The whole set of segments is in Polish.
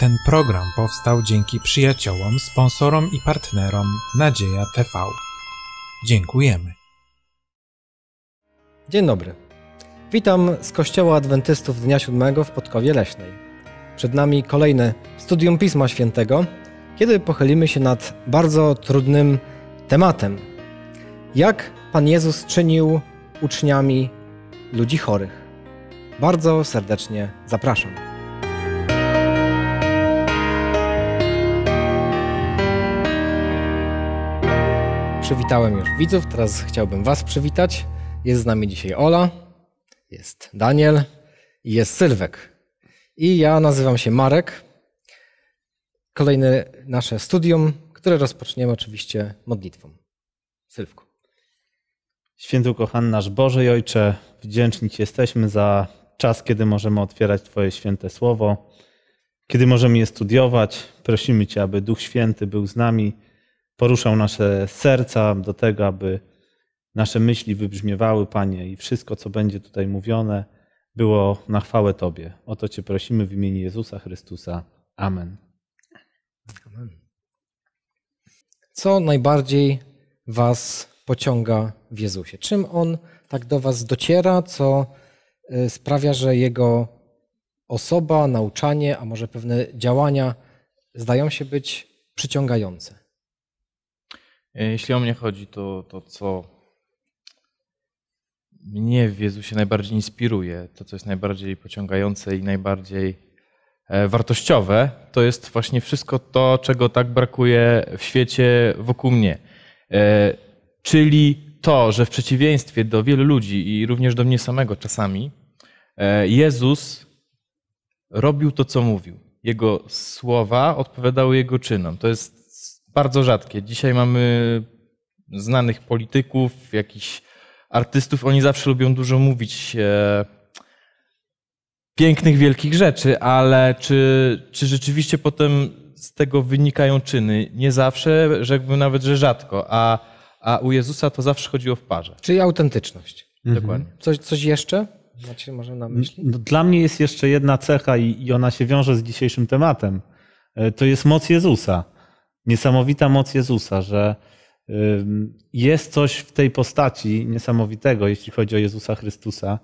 Ten program powstał dzięki przyjaciołom, sponsorom i partnerom Nadzieja TV. Dziękujemy. Dzień dobry. Witam z Kościoła Adwentystów Dnia Siódmego w Podkowie Leśnej. Przed nami kolejne studium Pisma Świętego, kiedy pochylimy się nad bardzo trudnym tematem. Jak Pan Jezus czynił uczniami ludzi chorych? Bardzo serdecznie zapraszam. Przywitałem już widzów, teraz chciałbym Was przywitać. Jest z nami dzisiaj Ola, jest Daniel i jest Sylwek. I ja nazywam się Marek. Kolejne nasze studium, które rozpoczniemy oczywiście modlitwą. Sylwku. Święty ukochany nasz Boże i Ojcze, wdzięczni Ci jesteśmy za czas, kiedy możemy otwierać Twoje święte słowo, kiedy możemy je studiować. Prosimy Cię, aby Duch Święty był z nami poruszał nasze serca do tego, aby nasze myśli wybrzmiewały, Panie, i wszystko, co będzie tutaj mówione, było na chwałę Tobie. O to Cię prosimy w imieniu Jezusa Chrystusa. Amen. Amen. Co najbardziej Was pociąga w Jezusie? Czym On tak do Was dociera, co y, sprawia, że Jego osoba, nauczanie, a może pewne działania zdają się być przyciągające? E, jeśli o mnie chodzi, to, to co mnie w Jezusie najbardziej inspiruje, to co jest najbardziej pociągające i najbardziej e, wartościowe, to jest właśnie wszystko to, czego tak brakuje w świecie wokół mnie. E, czyli to, że w przeciwieństwie do wielu ludzi i również do mnie samego czasami, Jezus robił to, co mówił. Jego słowa odpowiadały jego czynom. To jest bardzo rzadkie. Dzisiaj mamy znanych polityków, jakichś artystów, oni zawsze lubią dużo mówić e, pięknych, wielkich rzeczy, ale czy, czy rzeczywiście potem z tego wynikają czyny? Nie zawsze, rzekłbym nawet, że rzadko, a, a u Jezusa to zawsze chodziło w parze. Czyli autentyczność. Mhm. Dokładnie. Coś, coś jeszcze? Macie może na myśli? No, dla mnie jest jeszcze jedna cecha i, i ona się wiąże z dzisiejszym tematem. E, to jest moc Jezusa niesamowita moc Jezusa, że jest coś w tej postaci niesamowitego, jeśli chodzi o Jezusa Chrystusa,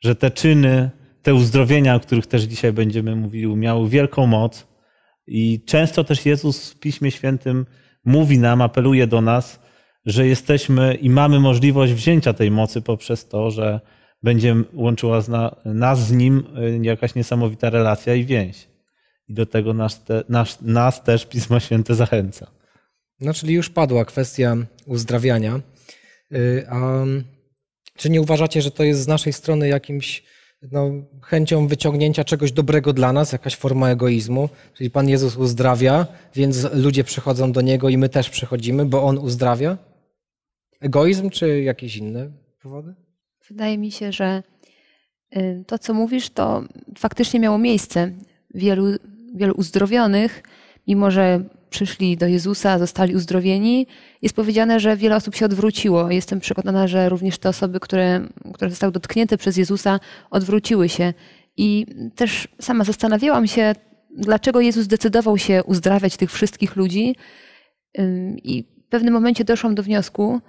że te czyny, te uzdrowienia, o których też dzisiaj będziemy mówili, miały wielką moc. I często też Jezus w Piśmie Świętym mówi nam, apeluje do nas, że jesteśmy i mamy możliwość wzięcia tej mocy poprzez to, że będzie łączyła nas z Nim y, jakaś niesamowita relacja i więź i do tego nas, te, nas, nas też Pismo Święte zachęca. No, czyli już padła kwestia uzdrawiania. Y, a czy nie uważacie, że to jest z naszej strony jakimś no, chęcią wyciągnięcia czegoś dobrego dla nas, jakaś forma egoizmu? Czyli Pan Jezus uzdrawia, więc ludzie przychodzą do Niego i my też przychodzimy, bo On uzdrawia? Egoizm czy jakieś inne powody? Wydaje mi się, że y, to, co mówisz, to faktycznie miało miejsce. Wielu wielu uzdrowionych, mimo że przyszli do Jezusa, zostali uzdrowieni, jest powiedziane, że wiele osób się odwróciło. Jestem przekonana, że również te osoby, które, które zostały dotknięte przez Jezusa, odwróciły się. I też sama zastanawiałam się, dlaczego Jezus decydował się uzdrawiać tych wszystkich ludzi. I w pewnym momencie doszłam do wniosku,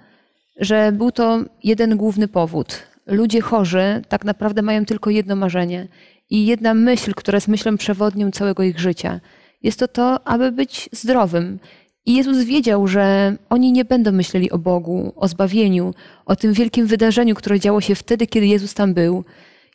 że był to jeden główny powód. Ludzie chorzy tak naprawdę mają tylko jedno marzenie i jedna myśl, która jest myślą przewodnią całego ich życia. Jest to to, aby być zdrowym. I Jezus wiedział, że oni nie będą myśleli o Bogu, o zbawieniu, o tym wielkim wydarzeniu, które działo się wtedy, kiedy Jezus tam był,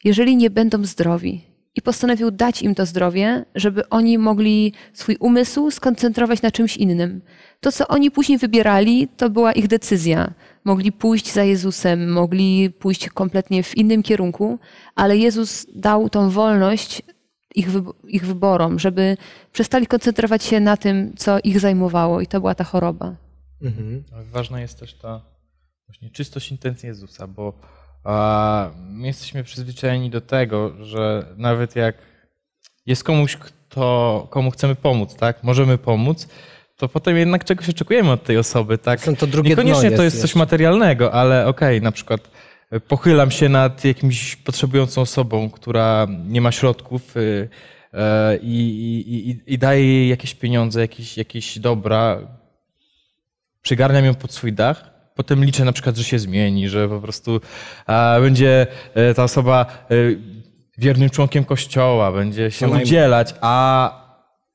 jeżeli nie będą zdrowi, i postanowił dać im to zdrowie, żeby oni mogli swój umysł skoncentrować na czymś innym. To, co oni później wybierali, to była ich decyzja. Mogli pójść za Jezusem, mogli pójść kompletnie w innym kierunku, ale Jezus dał tą wolność ich, ich wyborom, żeby przestali koncentrować się na tym, co ich zajmowało, i to była ta choroba. Mhm. Ważna jest też ta właśnie czystość intencji Jezusa, bo a my jesteśmy przyzwyczajeni do tego, że nawet jak jest komuś, kto, komu chcemy pomóc, tak? Możemy pomóc, to potem jednak czegoś oczekujemy od tej osoby, tak? to drugie Niekoniecznie jest, to jest, coś materialnego, ale okej, okay, na przykład e, pochylam się nad jakimś potrzebującą osobą, która nie ma środków e, e, i, i, i, i daje jej jakieś pieniądze, jakieś, jakieś dobra, przygarniam ją pod swój dach, potem liczę na przykład, że się zmieni, że po prostu będzie e, ta osoba e, wiernym członkiem Kościoła, będzie się udzielać, a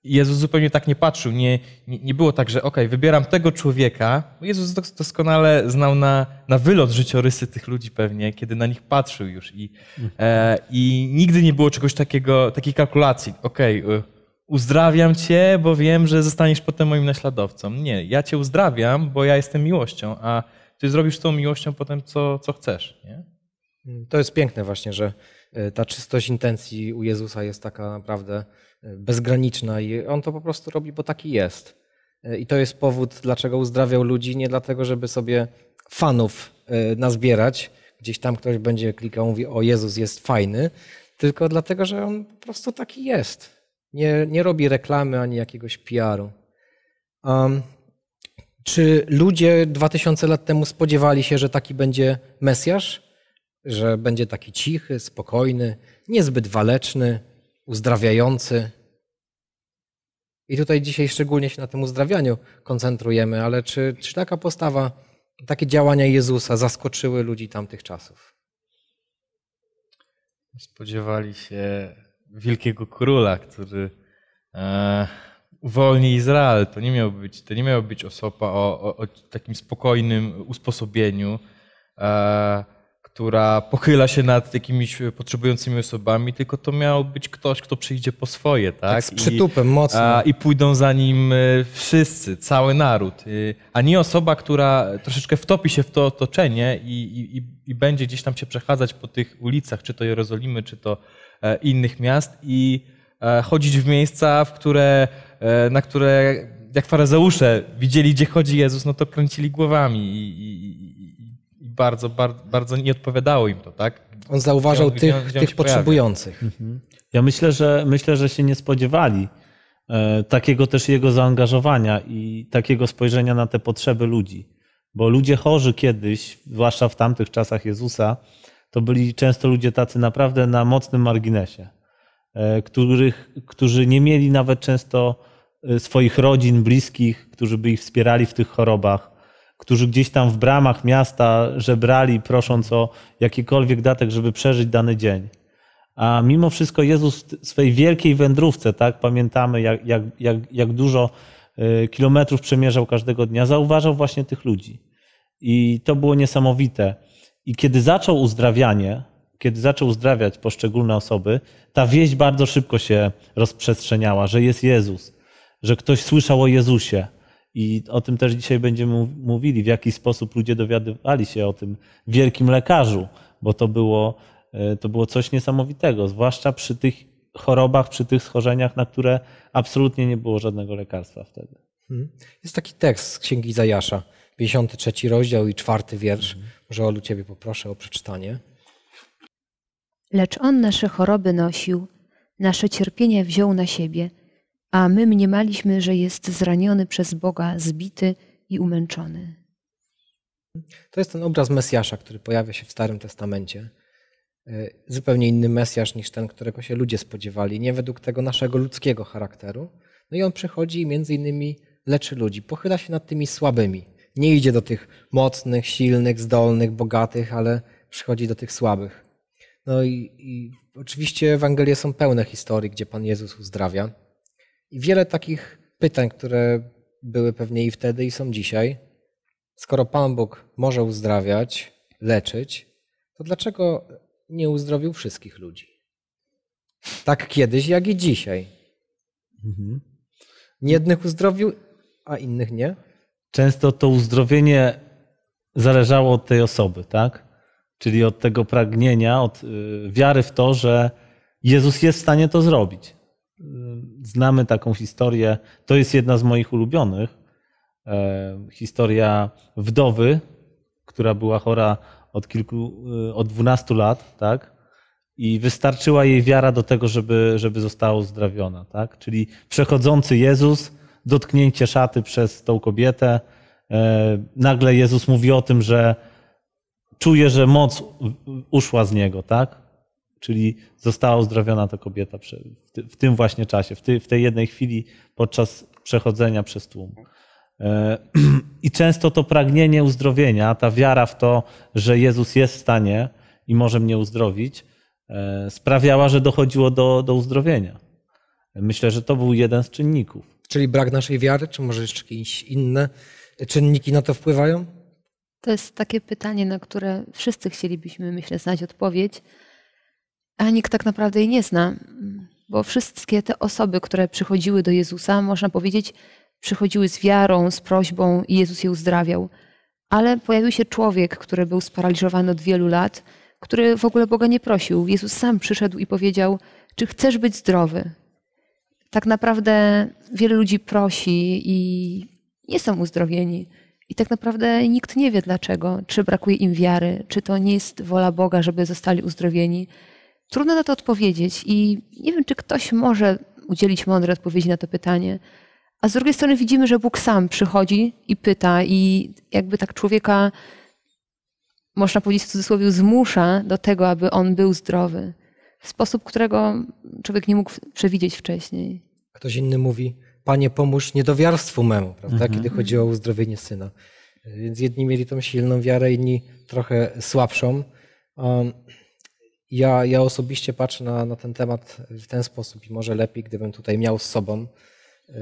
Jezus zupełnie tak nie patrzył. Nie, nie, nie było tak, że ok, wybieram tego człowieka. Jezus doskonale znał na, na wylot życiorysy tych ludzi pewnie, kiedy na nich patrzył już. I, e, i nigdy nie było czegoś takiego, takiej kalkulacji. Okej, okay, e, uzdrawiam cię, bo wiem, że zostaniesz potem moim naśladowcą. Nie, ja cię uzdrawiam, bo ja jestem miłością, a ty zrobisz tą miłością potem, co, co chcesz. Nie? To jest piękne właśnie, że e, ta czystość intencji u Jezusa jest taka naprawdę e, bezgraniczna i on to po prostu robi, bo taki jest. E, I to jest powód, dlaczego uzdrawiał ludzi, nie dlatego, żeby sobie fanów nazbierać. Gdzieś tam ktoś będzie klikał, mówi, o Jezus jest fajny, tylko dlatego, że on po prostu taki jest nie, nie robi reklamy ani jakiegoś PR-u. Um, czy ludzie 2000 lat temu spodziewali się, że taki będzie Mesjasz? Że będzie taki cichy, spokojny, niezbyt waleczny, uzdrawiający? I tutaj dzisiaj szczególnie się na tym uzdrawianiu koncentrujemy, ale czy, czy taka postawa, takie działania Jezusa zaskoczyły ludzi tamtych czasów? Spodziewali się wielkiego króla, który e, uwolni Izrael. To nie miał być, to nie miało być osoba o, o, o takim spokojnym usposobieniu, e, która pochyla się nad jakimiś potrzebującymi osobami, tylko to miał być ktoś, kto przyjdzie po swoje, tak? tak z przytupem I, mocno. A, I pójdą za nim e, wszyscy, cały naród. E, a nie osoba, która troszeczkę wtopi się w to otoczenie i, i, i będzie gdzieś tam się przechadzać po tych ulicach, czy to Jerozolimy, czy to E, innych miast i e, chodzić w miejsca, w które, e, na które jak faryzeusze widzieli, gdzie chodzi Jezus, no to kręcili głowami i, i, i bardzo, bardzo, bardzo nie odpowiadało im to, tak? On zauważał gdzie on, gdzie on, gdzie on tych, potrzebujących. Mhm. Ja myślę, że myślę, że się nie spodziewali takiego też jego zaangażowania i takiego spojrzenia na te potrzeby ludzi. Bo ludzie chorzy kiedyś, zwłaszcza w tamtych czasach Jezusa, to byli często ludzie tacy naprawdę na mocnym marginesie, e, których, którzy nie mieli nawet często e, swoich rodzin, bliskich, którzy by ich wspierali w tych chorobach, którzy gdzieś tam w bramach miasta żebrali, prosząc o jakikolwiek datek, żeby przeżyć dany dzień. A mimo wszystko Jezus w swojej wielkiej wędrówce, tak, pamiętamy jak, jak, jak, jak dużo e, kilometrów przemierzał każdego dnia, zauważał właśnie tych ludzi. I to było niesamowite. I kiedy zaczął uzdrawianie, kiedy zaczął uzdrawiać poszczególne osoby, ta wieść bardzo szybko się rozprzestrzeniała, że jest Jezus, że ktoś słyszał o Jezusie. I o tym też dzisiaj będziemy mówili, w jaki sposób ludzie dowiadywali się o tym wielkim lekarzu, bo to było, e, to było coś niesamowitego, zwłaszcza przy tych chorobach, przy tych schorzeniach, na które absolutnie nie było żadnego lekarstwa wtedy. Hmm. Jest taki tekst z księgi Zajasza. 53 rozdział i czwarty wiersz. Może Olu Ciebie poproszę o przeczytanie. Lecz On nasze choroby nosił, nasze cierpienia wziął na siebie, a my mniemaliśmy, że jest zraniony przez Boga, zbity i umęczony. To jest ten obraz Mesjasza, który pojawia się w Starym Testamencie. E, zupełnie inny Mesjasz niż ten, którego się ludzie spodziewali, nie według tego naszego ludzkiego charakteru. No i on przychodzi i między innymi leczy ludzi, pochyla się nad tymi słabymi, nie idzie do tych mocnych, silnych, zdolnych, bogatych, ale przychodzi do tych słabych. No i, i oczywiście Ewangelie są pełne historii, gdzie Pan Jezus uzdrawia. I wiele takich pytań, które były pewnie i wtedy, i są dzisiaj. Skoro Pan Bóg może uzdrawiać, leczyć, to dlaczego nie uzdrowił wszystkich ludzi? Tak kiedyś, jak i dzisiaj. Mhm. Jednych uzdrowił, a innych nie? często to uzdrowienie zależało od tej osoby, tak? Czyli od tego pragnienia, od y, wiary w to, że Jezus jest w stanie to zrobić. Y, znamy taką historię, to jest jedna z moich ulubionych. E, historia wdowy, która była chora od kilku, y, od 12 lat, tak? I wystarczyła jej wiara do tego, żeby, żeby została uzdrawiona, tak? Czyli przechodzący Jezus dotknięcie szaty przez tą kobietę. E, nagle Jezus mówi o tym, że czuje, że moc uszła z niego, tak? Czyli została uzdrowiona ta kobieta w tym właśnie czasie, w tej jednej chwili podczas przechodzenia przez tłum. E, I często to pragnienie uzdrowienia, ta wiara w to, że Jezus jest w stanie i może mnie uzdrowić, e, sprawiała, że dochodziło do, do uzdrowienia. Myślę, że to był jeden z czynników. Czyli brak naszej wiary, czy może jeszcze jakieś inne czynniki na to wpływają? To jest takie pytanie, na które wszyscy chcielibyśmy, myślę, znać odpowiedź, a nikt tak naprawdę jej nie zna, bo wszystkie te osoby, które przychodziły do Jezusa, można powiedzieć, przychodziły z wiarą, z prośbą i Jezus je uzdrawiał. Ale pojawił się człowiek, który był sparaliżowany od wielu lat, który w ogóle Boga nie prosił. Jezus sam przyszedł i powiedział: Czy chcesz być zdrowy? tak naprawdę wiele ludzi prosi i nie są uzdrowieni. I tak naprawdę nikt nie wie dlaczego. Czy brakuje im wiary, czy to nie jest wola Boga, żeby zostali uzdrowieni. Trudno na to odpowiedzieć i nie wiem, czy ktoś może udzielić mądrej odpowiedzi na to pytanie. A z drugiej strony widzimy, że Bóg sam przychodzi i pyta, i jakby tak człowieka, można powiedzieć w cudzysłowie, zmusza do tego, aby on był zdrowy, w sposób, którego człowiek nie mógł przewidzieć wcześniej. Ktoś inny mówi, Panie pomóż niedowiarstwu memu, prawda, mhm. kiedy chodzi o uzdrowienie syna. Więc jedni mieli tą silną wiarę, inni trochę słabszą. Um, ja, ja osobiście patrzę na, na ten temat w ten sposób i może lepiej, gdybym tutaj miał z sobą, y,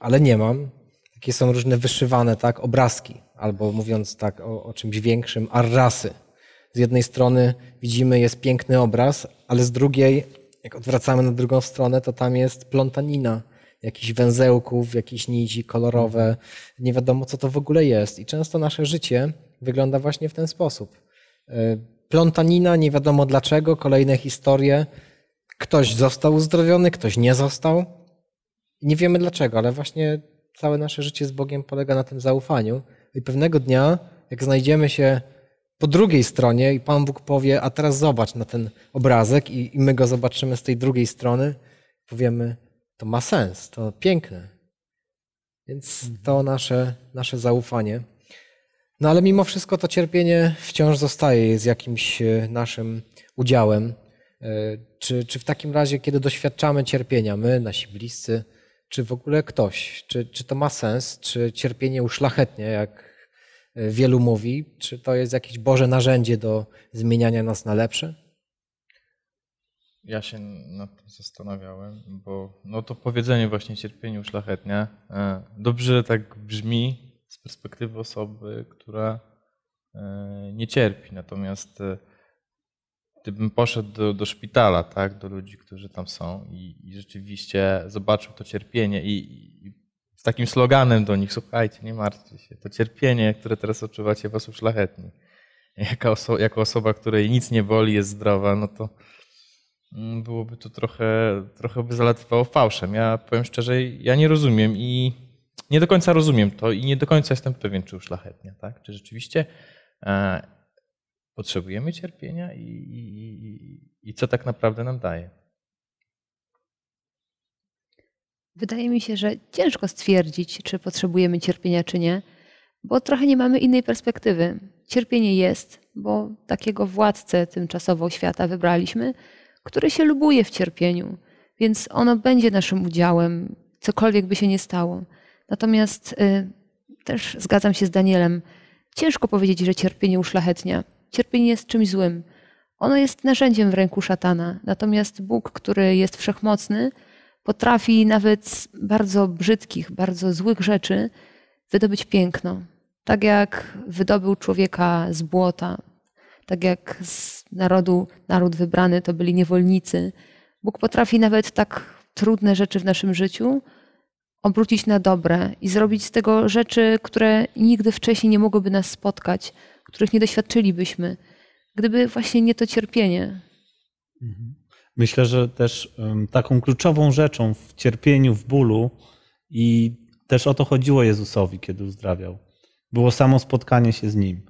ale nie mam. Takie są różne wyszywane tak, obrazki, albo mówiąc tak o, o czymś większym, arrasy. Z jednej strony widzimy, jest piękny obraz, ale z drugiej jak odwracamy na drugą stronę, to tam jest plątanina jakichś węzełków, jakieś nici kolorowe. Mhm. Nie wiadomo, co to w ogóle jest. I często nasze życie wygląda właśnie w ten sposób. Y, plątanina, nie wiadomo dlaczego, kolejne historie. Ktoś został uzdrowiony, ktoś nie został. Nie wiemy dlaczego, ale właśnie całe nasze życie z Bogiem polega na tym zaufaniu. I pewnego dnia, jak znajdziemy się po drugiej stronie i Pan Bóg powie, a teraz zobacz na ten obrazek i, i my go zobaczymy z tej drugiej strony, powiemy, to ma sens, to piękne. Więc mhm. to nasze, nasze zaufanie. No ale mimo wszystko to cierpienie wciąż zostaje z jakimś e, naszym udziałem. E, czy, czy w takim razie, kiedy doświadczamy cierpienia, my, nasi bliscy, czy w ogóle ktoś, czy, czy to ma sens, czy cierpienie uszlachetnia, jak E, wielu mówi? Czy to jest jakieś Boże narzędzie do zmieniania nas na lepsze? Ja się nad tym zastanawiałem, bo no to powiedzenie właśnie cierpieniu szlachetnia e, dobrze tak brzmi z perspektywy osoby, która e, nie cierpi. Natomiast gdybym poszedł do, do, szpitala, tak, do ludzi, którzy tam są i, i rzeczywiście zobaczył to cierpienie i, i z takim sloganem do nich, słuchajcie, nie martwcie się, to cierpienie, które teraz odczuwacie, was uszlachetni. Jaka oso jako osoba, której nic nie boli, jest zdrowa, no to mm, byłoby to trochę, trochę by zalatywało fałszem. Ja powiem szczerze, ja nie rozumiem i nie do końca rozumiem to i nie do końca jestem pewien, czy uszlachetnia, tak? Czy rzeczywiście e, potrzebujemy cierpienia i, i, i, i co tak naprawdę nam daje. Wydaje mi się, że ciężko stwierdzić, czy potrzebujemy cierpienia, czy nie, bo trochę nie mamy innej perspektywy. Cierpienie jest, bo takiego władcę tymczasowo świata wybraliśmy, który się lubuje w cierpieniu, więc ono będzie naszym udziałem, cokolwiek by się nie stało. Natomiast y, też zgadzam się z Danielem, ciężko powiedzieć, że cierpienie uszlachetnia. Cierpienie jest czymś złym. Ono jest narzędziem w ręku szatana, natomiast Bóg, który jest wszechmocny, potrafi nawet z bardzo brzydkich, bardzo złych rzeczy wydobyć piękno. Tak jak wydobył człowieka z błota, tak jak z narodu, naród wybrany to byli niewolnicy. Bóg potrafi nawet tak trudne rzeczy w naszym życiu obrócić na dobre i zrobić z tego rzeczy, które nigdy wcześniej nie mogłyby nas spotkać, których nie doświadczylibyśmy, gdyby właśnie nie to cierpienie. Mhm. Myślę, że też taką kluczową rzeczą w cierpieniu, w bólu i też o to chodziło Jezusowi, kiedy uzdrawiał, było samo spotkanie się z Nim.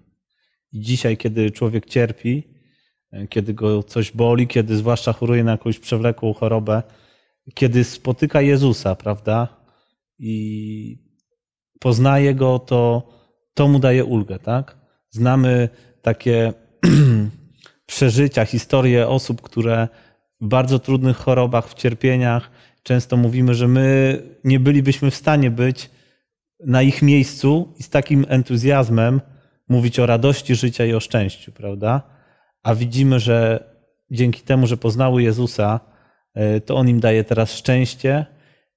I dzisiaj, kiedy człowiek cierpi, kiedy go coś boli, kiedy zwłaszcza choruje na jakąś przewlekłą chorobę, kiedy spotyka Jezusa, prawda, i poznaje Go, to to mu daje ulgę, tak? Znamy takie przeżycia, historie osób, które w bardzo trudnych chorobach, w cierpieniach. Często mówimy, że my nie bylibyśmy w stanie być na ich miejscu i z takim entuzjazmem mówić o radości życia i o szczęściu, prawda? A widzimy, że dzięki temu, że poznały Jezusa, e, to On im daje teraz szczęście,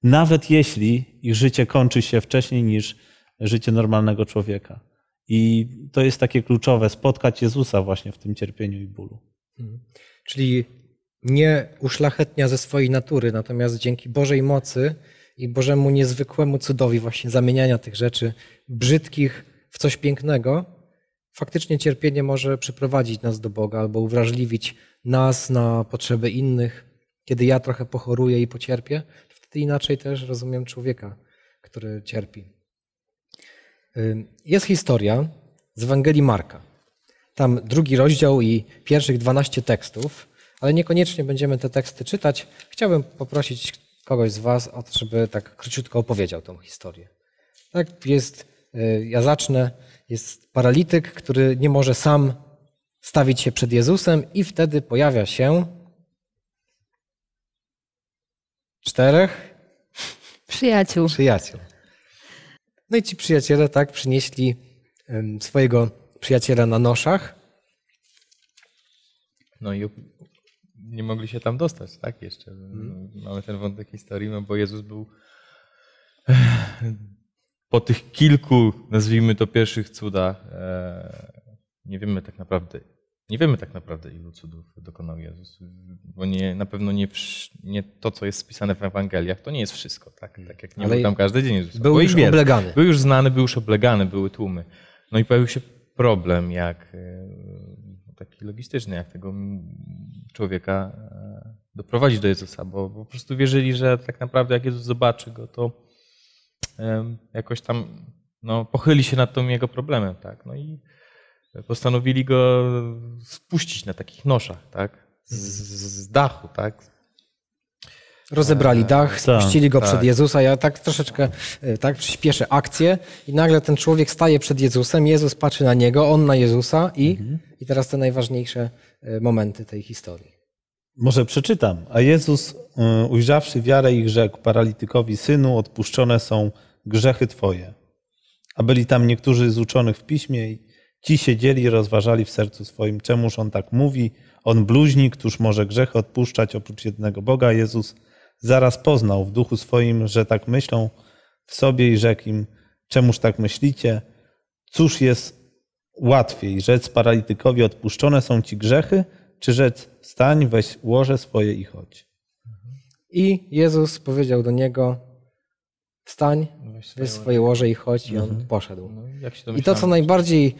nawet jeśli ich życie kończy się wcześniej niż życie normalnego człowieka. I to jest takie kluczowe, spotkać Jezusa właśnie w tym cierpieniu i bólu. Mhm. Czyli nie uszlachetnia ze swojej natury, natomiast dzięki Bożej mocy i Bożemu niezwykłemu cudowi właśnie zamieniania tych rzeczy brzydkich w coś pięknego, faktycznie cierpienie może przyprowadzić nas do Boga albo uwrażliwić nas na potrzeby innych. Kiedy ja trochę pochoruję i pocierpię, wtedy inaczej też rozumiem człowieka, który cierpi. Jest historia z Ewangelii Marka. Tam drugi rozdział i pierwszych 12 tekstów ale niekoniecznie będziemy te teksty czytać. Chciałbym poprosić kogoś z Was o to, żeby tak króciutko opowiedział tą historię. Tak jest, y, ja zacznę, jest paralityk, który nie może sam stawić się przed Jezusem i wtedy pojawia się czterech przyjaciół. Przyjaciół. No i ci przyjaciele tak przynieśli swojego przyjaciela na noszach. No i nie mogli się tam dostać, tak? Jeszcze hmm. mamy ten wątek historii, no bo Jezus był eh, po tych kilku, nazwijmy to pierwszych cudach, eh, nie wiemy tak naprawdę, nie wiemy tak naprawdę ilu cudów dokonał Jezus, bo nie, na pewno nie, nie to, co jest spisane w Ewangeliach, to nie jest wszystko, tak? Mhm. Tak jak nie Ale był tam każdy dzień Jezus. Był, już wiele. oblegany. Był już znany, był już oblegany, były tłumy. No i pojawił się problem, jak eh, taki logistyczny, jak tego człowieka e, doprowadzić do Jezusa, bo po prostu wierzyli, że tak naprawdę jak Jezus zobaczy go, to jakoś tam no, pochyli się nad tym jego problemem. Tak? No i postanowili go spuścić na takich noszach, tak? z, z dachu, tak? rozebrali dach, spuścili tak, tak. go tak. przed Jezusa. Ja tak troszeczkę e, tak przyspieszę akcję i nagle ten człowiek staje przed Jezusem, Jezus patrzy na niego, on na Jezusa i, mhm. i teraz te najważniejsze e, momenty tej historii. Może przeczytam. A Jezus, e, ujrzawszy wiarę ich, rzekł paralitykowi: Synu, odpuszczone są grzechy Twoje. A byli tam niektórzy z uczonych w piśmie i ci siedzieli i rozważali w sercu swoim, czemuż on tak mówi. On bluźni, któż może grzechy odpuszczać oprócz jednego Boga. Jezus zaraz poznał w duchu swoim, że tak myślą w sobie i rzekł im, czemuż tak myślicie? Cóż jest łatwiej, rzec paralitykowi odpuszczone są ci grzechy, czy rzec stań, weź łoże swoje i chodź? I Jezus powiedział do niego, wstań, weź swoje łoże i chodź, i on mhm. poszedł. No, I to, co najbardziej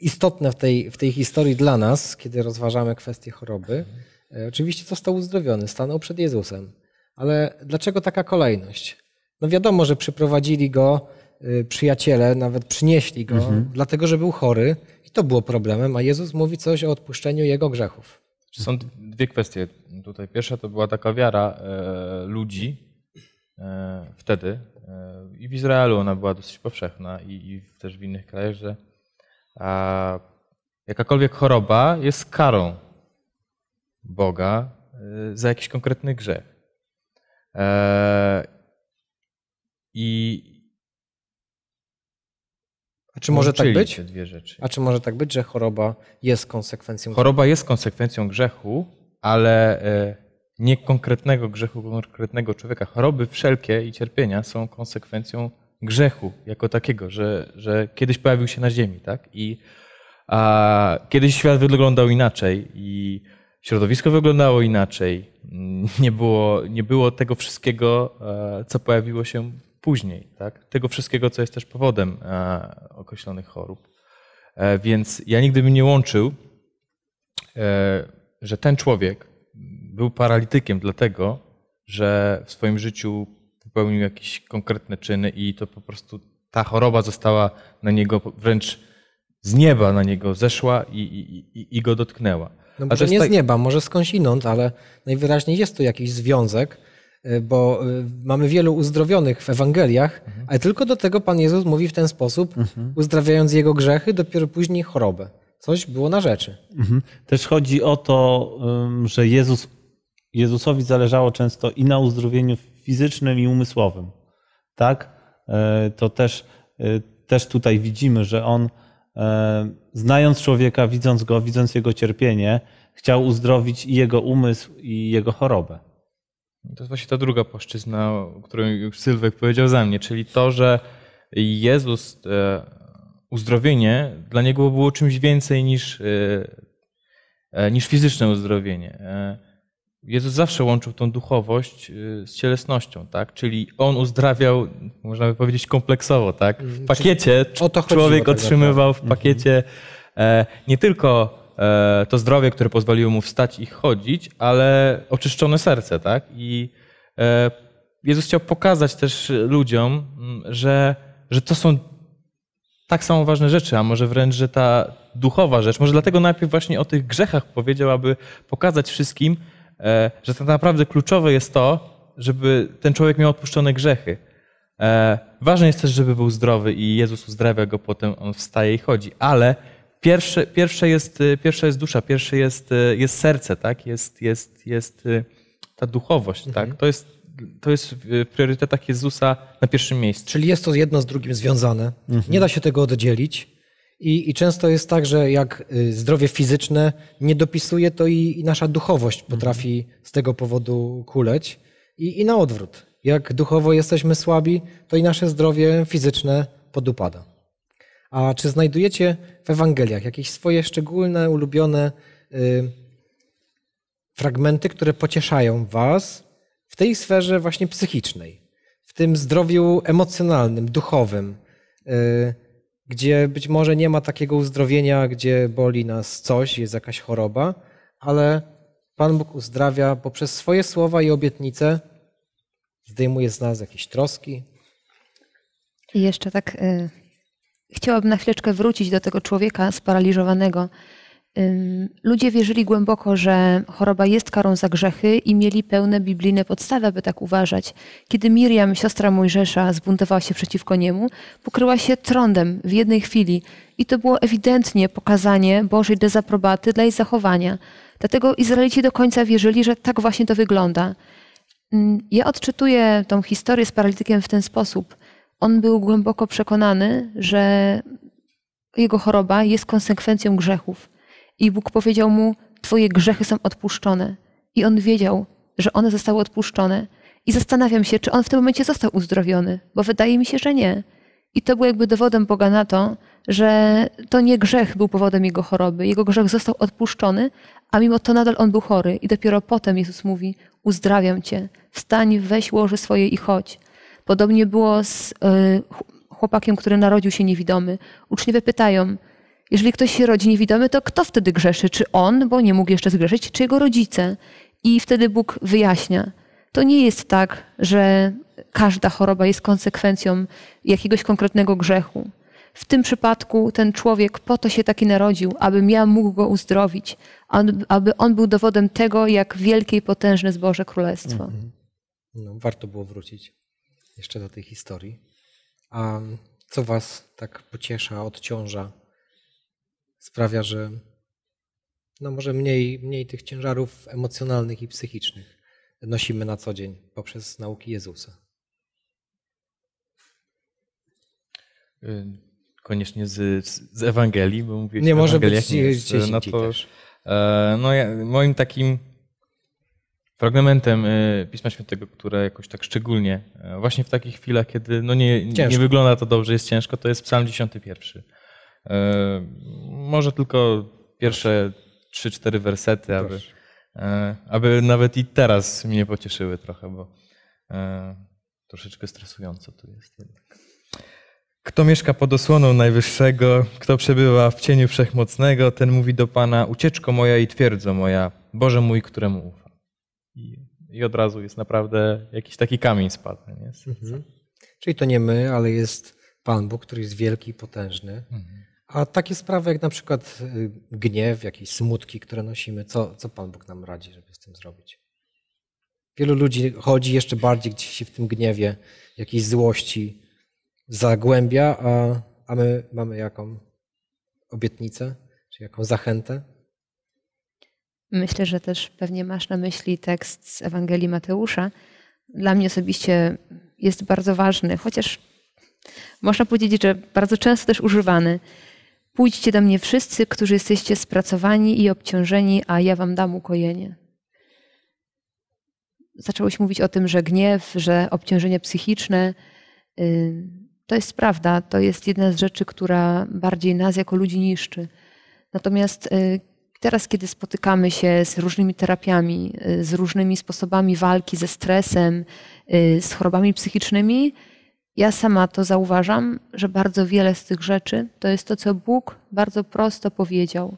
istotne w tej, w tej historii dla nas, kiedy rozważamy kwestię choroby, mhm. oczywiście został uzdrowiony, stanął przed Jezusem. Ale dlaczego taka kolejność? No wiadomo, że przyprowadzili go y, przyjaciele, nawet przynieśli go, mhm. dlatego że był chory i to było problemem, a Jezus mówi coś o odpuszczeniu jego grzechów. Są dwie kwestie tutaj. Pierwsza to była taka wiara e, ludzi e, wtedy e, i w Izraelu ona była dosyć powszechna i, też w innych krajach, że jakakolwiek choroba jest karą Boga za jakiś konkretny grzech. E, I. A czy może tak być? A czy może tak być, że choroba jest konsekwencją? Choroba jest konsekwencją grzechu, ale e, nie konkretnego grzechu konkretnego człowieka. Choroby wszelkie i cierpienia są konsekwencją grzechu jako takiego, że, że kiedyś pojawił się na ziemi, tak? I a, kiedyś świat wyglądał inaczej i środowisko wyglądało inaczej. Nie było, nie było tego wszystkiego, e, co pojawiło się później, tak? tego wszystkiego, co jest też powodem e, określonych chorób. E, więc ja nigdy bym nie łączył, że ten człowiek był paralitykiem dlatego, że w swoim życiu popełnił jakieś konkretne czyny i to po prostu ta choroba została na niego wręcz z nieba na niego zeszła i, i, i, i go dotknęła. No może nie z tak- nieba, może skądś inąd, ale najwyraźniej jest to jakiś związek, y, bo y, mamy wielu uzdrowionych w Ewangeliach, mhm. ale tylko do tego Pan Jezus mówi w ten sposób, mhm. uzdrawiając jego grzechy, dopiero później chorobę. Coś było na rzeczy. Mhm. Też chodzi o to, że Jezus, Jezusowi zależało często i na uzdrowieniu fizycznym i umysłowym. Tak? E, to też, e, też tutaj widzimy, że On e, znając człowieka, widząc go, widząc jego cierpienie, chciał uzdrowić i jego umysł, i jego chorobę. No to jest właśnie ta druga płaszczyzna, o której już Sylwek powiedział za mnie, czyli to, że Jezus, e, uzdrowienie dla niego było czymś więcej niż, e, e, niż fizyczne uzdrowienie. Jezus zawsze łączył tą duchowość y, z cielesnością, tak? Czyli on uzdrawiał, można by powiedzieć, kompleksowo, tak? W pakiecie człowiek tak otrzymywał w mhm. pakiecie e, nie tylko e, to zdrowie, które pozwoliło mu wstać i chodzić, ale oczyszczone serce, tak? I e, Jezus chciał pokazać też ludziom, że, że to są tak samo ważne rzeczy, a może wręcz, że ta duchowa rzecz. Może dlatego najpierw właśnie o tych grzechach powiedział, aby pokazać wszystkim, E, że tak naprawdę kluczowe jest to, żeby ten człowiek miał odpuszczone grzechy. E, ważne jest też, żeby był zdrowy i Jezus uzdrawia go, potem on wstaje i chodzi, ale pierwsze, pierwsze, jest, e, pierwsze jest dusza, pierwsze jest, jest serce, tak? jest, jest, jest ta duchowość. Tak? Mhm. Tak? To, jest, to jest w priorytetach Jezusa na pierwszym miejscu. Czyli jest to jedno z drugim związane. Mhm. Nie da się tego oddzielić. I, I, często jest tak, że jak y, zdrowie fizyczne nie dopisuje, to i, i nasza duchowość mhm. potrafi z tego powodu kuleć. I, I, na odwrót. Jak duchowo jesteśmy słabi, to i nasze zdrowie fizyczne podupada. A czy znajdujecie w Ewangeliach jakieś swoje szczególne, ulubione y, fragmenty, które pocieszają Was w tej sferze właśnie psychicznej, w tym zdrowiu emocjonalnym, duchowym? Y, gdzie być może nie ma takiego uzdrowienia, gdzie boli nas coś, jest jakaś choroba, ale Pan Bóg uzdrawia poprzez swoje słowa i obietnice, zdejmuje z nas jakieś troski. I jeszcze tak y, chciałabym na chwileczkę wrócić do tego człowieka sparaliżowanego, Ludzie wierzyli głęboko, że choroba jest karą za grzechy i mieli pełne biblijne podstawy, aby tak uważać. Kiedy Miriam, siostra Mojżesza, zbuntowała się przeciwko niemu, pokryła się trądem w jednej chwili i to było ewidentnie pokazanie Bożej dezaprobaty dla jej zachowania. Dlatego Izraelici do końca wierzyli, że tak właśnie to wygląda. Ja odczytuję tą historię z paralitykiem w ten sposób. On był głęboko przekonany, że jego choroba jest konsekwencją grzechów i Bóg powiedział mu: Twoje grzechy są odpuszczone. I on wiedział, że one zostały odpuszczone. I zastanawiam się, czy on w tym momencie został uzdrowiony, bo wydaje mi się, że nie. I to było jakby dowodem Boga na to, że to nie grzech był powodem jego choroby. Jego grzech został odpuszczony, a mimo to nadal on był chory. I dopiero potem Jezus mówi: Uzdrawiam cię, wstań, weź łoże swoje i chodź. Podobnie było z y, chłopakiem, który narodził się niewidomy. Uczniowie pytają: jeżeli ktoś się rodzi niewidomy, to kto wtedy grzeszy? Czy on, bo nie mógł jeszcze zgrzeszyć, czy jego rodzice? I wtedy Bóg wyjaśnia. To nie jest tak, że każda choroba jest konsekwencją jakiegoś konkretnego grzechu. W tym przypadku ten człowiek po to się taki narodził, abym ja mógł go uzdrowić, aby on był dowodem tego, jak wielkie i potężne jest Boże Królestwo. Mm-hmm. No, warto było wrócić jeszcze do tej historii. A co was tak pociesza, odciąża sprawia, że no może mniej, mniej tych ciężarów emocjonalnych i psychicznych nosimy na co dzień poprzez nauki Jezusa. Y, koniecznie z, z Ewangelii, bo mówię Nie może być nie jest, y, na no to, e, no ja, moim takim fragmentem y, Pisma Świętego, które jakoś tak szczególnie, e, właśnie w takich chwilach, kiedy no nie, nie, nie wygląda to dobrze, jest ciężko, to jest Psalm 91. E, może tylko pierwsze 3-4 wersety, aby, e, aby nawet i teraz mnie pocieszyły trochę, bo e, troszeczkę stresująco tu jest Kto mieszka pod osłoną Najwyższego, kto przebywa w cieniu Wszechmocnego, ten mówi do Pana, ucieczko moja i twierdzo moja, Boże mój, któremu ufam. I, i od razu jest naprawdę jakiś taki kamień spadł. Nie? Mhm. Czyli to nie my, ale jest Pan Bóg, który jest wielki i potężny. Mhm. A takie sprawy jak na przykład y, gniew, jakieś smutki, które nosimy, co, co Pan Bóg nam radzi, żeby z tym zrobić? Wielu ludzi chodzi jeszcze bardziej gdzieś się w tym gniewie, jakiejś złości zagłębia, a, a my mamy jaką obietnicę, czy jaką zachętę? Myślę, że też pewnie masz na myśli tekst z Ewangelii Mateusza. Dla mnie osobiście jest bardzo ważny, chociaż można powiedzieć, że bardzo często też używany. Pójdźcie do mnie wszyscy, którzy jesteście spracowani i obciążeni, a ja wam dam ukojenie. Zacząłeś mówić o tym, że gniew, że obciążenie psychiczne. Y, to jest prawda, to jest jedna z rzeczy, która bardziej nas jako ludzi niszczy. Natomiast y, teraz, kiedy spotykamy się z różnymi terapiami, y, z różnymi sposobami walki ze stresem, z chorobami psychicznymi, ja sama to zauważam, że bardzo wiele z tych rzeczy to jest to, co Bóg bardzo prosto powiedział.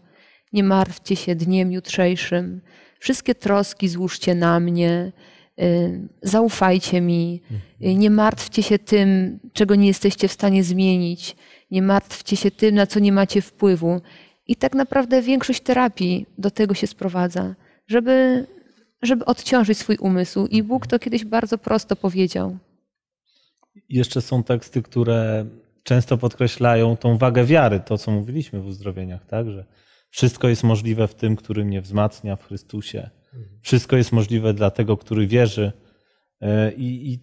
Nie martwcie się dniem jutrzejszym, wszystkie troski złóżcie na mnie, y, zaufajcie mi, y, nie martwcie się tym, czego nie jesteście w stanie zmienić, nie martwcie się tym, na co nie macie wpływu. I tak naprawdę większość terapii do tego się sprowadza, żeby, żeby odciążyć swój umysł. I Bóg to kiedyś bardzo prosto powiedział jeszcze są teksty, które często podkreślają tą wagę wiary, to co mówiliśmy w uzdrowieniach, tak? Że wszystko jest możliwe w tym, który mnie wzmacnia w Chrystusie. Mhm. Wszystko jest możliwe dla tego, który wierzy. E, I, i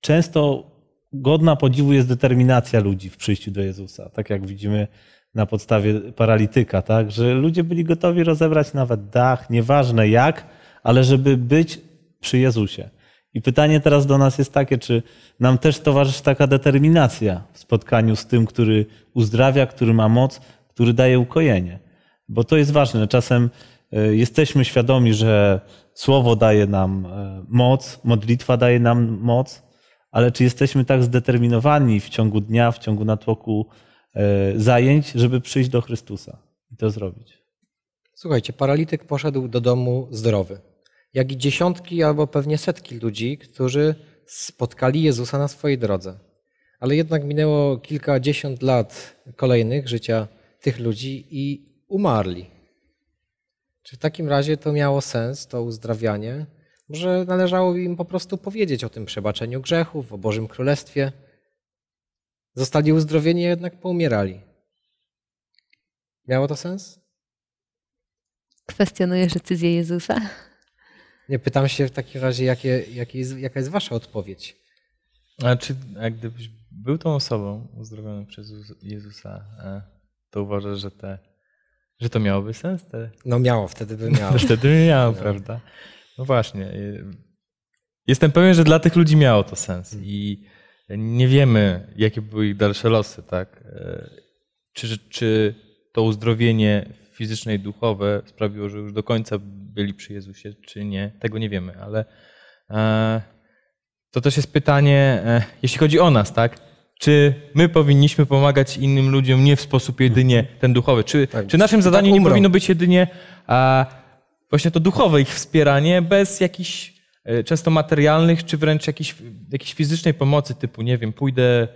często godna podziwu jest determinacja ludzi w przyjściu do Jezusa, tak jak widzimy na podstawie paralityka, tak? Że ludzie byli gotowi rozebrać nawet dach, nieważne jak, ale żeby być przy Jezusie. I pytanie teraz do nas jest takie, czy nam też towarzyszy taka determinacja w spotkaniu z tym, który uzdrawia, który ma moc, który daje ukojenie. Bo to jest ważne. Czasem e, jesteśmy świadomi, że słowo daje nam e, moc, modlitwa daje nam moc, ale czy jesteśmy tak zdeterminowani w ciągu dnia, w ciągu natłoku e, zajęć, żeby przyjść do Chrystusa i to zrobić? Słuchajcie, paralityk poszedł do domu zdrowy jak i dziesiątki albo pewnie setki ludzi, którzy spotkali Jezusa na swojej drodze. Ale jednak minęło kilkadziesiąt lat kolejnych życia tych ludzi i umarli. Czy w takim razie to miało sens, to uzdrawianie? Może należało im po prostu powiedzieć o tym przebaczeniu grzechów, o Bożym Królestwie. Zostali uzdrowieni, jednak poumierali. Miało to sens? Kwestionujesz decyzję Jezusa? Nie pytam się w takim razie, jakie, jakie jest, jaka jest wasza odpowiedź. A czy a gdybyś był tą osobą uzdrowioną przez Jezusa, e, to uważasz, że, te, że to miałoby sens? Te... No miało, wtedy by miało. wtedy by miało, no. prawda? No właśnie. E, jestem pewien, że dla tych ludzi miało to sens i nie wiemy, jakie były ich dalsze losy, tak? E, czy, czy to uzdrowienie fizyczne i duchowe sprawiło, że już do końca byli przy Jezusie, czy nie, tego nie wiemy, ale e, to też jest pytanie, e, jeśli chodzi o nas, tak? Czy my powinniśmy pomagać innym ludziom nie w sposób jedynie ten duchowy? Czy, tak, czy naszym tak zadaniem tak nie powinno być jedynie właśnie to duchowe ich wspieranie bez jakichś e, często materialnych, czy wręcz jakiejś, jakiejś fizycznej pomocy, typu, nie wiem, pójdę,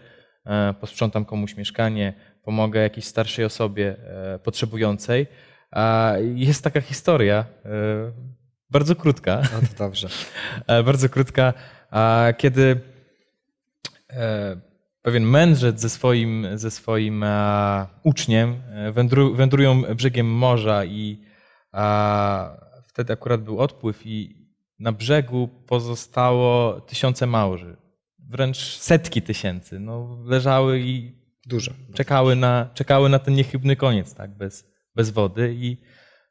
posprzątam komuś mieszkanie, pomogę jakiejś starszej osobie potrzebującej. A jest taka historia, e, bardzo krótka. No to dobrze. E, bardzo krótka, kiedy e, pewien mędrzec ze swoim, ze swoim uczniem wędrują brzegiem morza i wtedy akurat był odpływ i na brzegu pozostało tysiące małży, wręcz setki tysięcy. No, leżały i Dużo. Czekały, na, czekały na ten niechybny koniec, tak, bez, bez wody i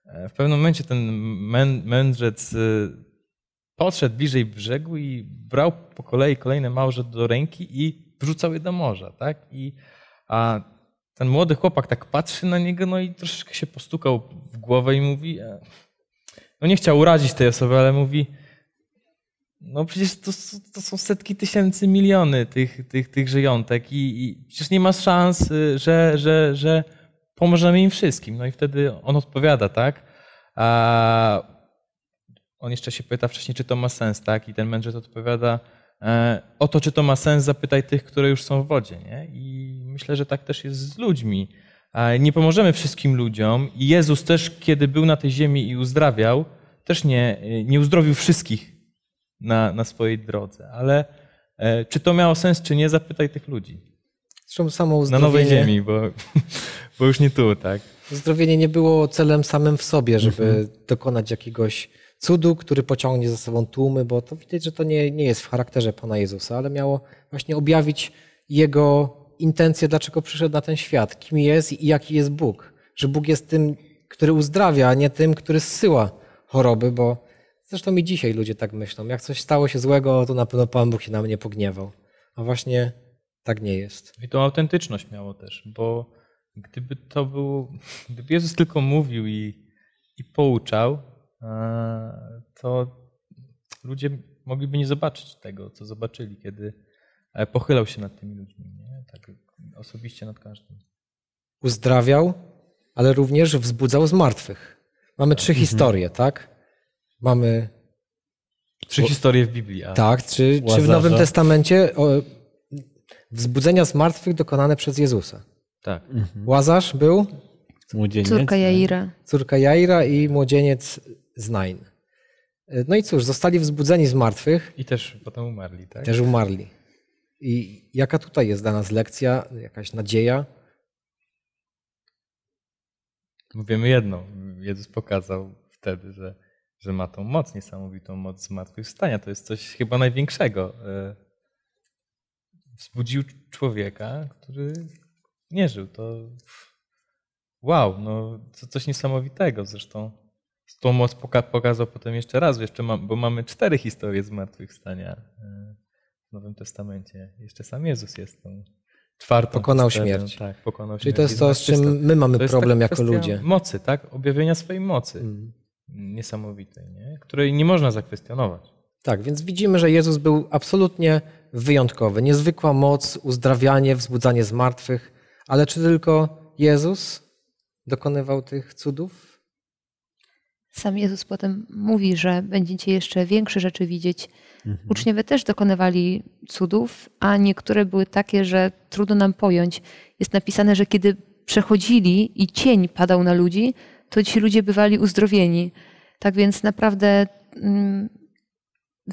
e, w pewnym momencie ten mędrzec y, podszedł bliżej brzegu i brał po kolei kolejne małże do ręki i wrzucał je do morza. Tak? I, a ten młody chłopak tak patrzy na niego no i troszeczkę się postukał w głowę i mówi, e, no nie chciał urazić tej osoby, ale mówi, no przecież to, to są setki tysięcy, miliony tych, tych, tych żyjątek i, i przecież nie ma szans, y, że, że, że pomożemy im wszystkim. No i wtedy on odpowiada, tak? A on jeszcze się pyta wcześniej, czy to ma sens, tak? I ten mędrzec odpowiada e, o to, czy to ma sens, zapytaj tych, które już są w wodzie, nie? I myślę, że tak też jest z ludźmi. Nie pomożemy wszystkim ludziom i Jezus też, kiedy był na tej ziemi i uzdrawiał, też nie, nie uzdrowił wszystkich na, na swojej drodze, ale e, czy to miało sens, czy nie, zapytaj tych ludzi. Zresztą samo uzdrowienie... Na nowej ziemi, bo, bo już nie tu, tak? Uzdrowienie nie było celem samym w sobie, żeby mhm. dokonać jakiegoś cudu, który pociągnie za sobą tłumy, bo to widać, że to nie, nie jest w charakterze Pana Jezusa, ale miało właśnie objawić Jego intencje, dlaczego przyszedł na ten świat, kim jest i jaki jest Bóg. Że Bóg jest tym, który uzdrawia, a nie tym, który zsyła choroby, bo zresztą i dzisiaj ludzie tak myślą. Jak coś stało się złego, to na pewno Pan Bóg się na mnie pogniewał. A właśnie tak nie jest. I tą autentyczność miało też, bo gdyby to był, gdyby Jezus tylko mówił i, i pouczał, e, to ludzie mogliby nie zobaczyć tego, co zobaczyli, kiedy e, pochylał się nad tymi ludźmi, nie? tak osobiście nad każdym. Uzdrawiał, ale również wzbudzał zmartwych. Mamy tak. trzy mhm. historie, mhm. tak? Mamy. Trzy historie w Biblii. Tak, czy, czy w Nowym Testamencie wzbudzenia zmartwych dokonane przez Jezusa. Tak. Mhm. Łazarz był? Młodzieniec. Córka Jaira. Córka Jaira i młodzieniec Nain. No i cóż, zostali wzbudzeni z martwych. I też potem umarli, tak? Też umarli. I jaka tutaj jest dla nas lekcja, jakaś nadzieja? Mówimy jedno. Jezus pokazał wtedy, że, że ma tą moc, niesamowitą moc zmartwychwstania. To jest coś chyba największego e, wzbudził człowieka, który nie żył. To wow, no to coś niesamowitego zresztą. tą moc pokazał potem jeszcze raz, jeszcze mam, bo mamy cztery historie zmartwychwstania e, w Nowym Testamencie. Jeszcze sam Jezus jest tą czwartą. Pokonał historią. śmierć. Tak, pokonał Czyli śmierć. to jest to, z czym my mamy to problem jako ludzie. Mocy, tak? Objawienia swojej mocy. Mm. Niesamowitej, nie? której nie można zakwestionować. Tak, więc widzimy, że Jezus był absolutnie wyjątkowy. Niezwykła moc, uzdrawianie, wzbudzanie zmartwych. Ale czy tylko Jezus dokonywał tych cudów? Sam Jezus potem mówi, że będziecie jeszcze większe rzeczy widzieć. Mhm. Uczniowie też dokonywali cudów, a niektóre były takie, że trudno nam pojąć. Jest napisane, że kiedy przechodzili i cień padał na ludzi, to ci ludzie bywali uzdrowieni. Tak więc naprawdę. Mm,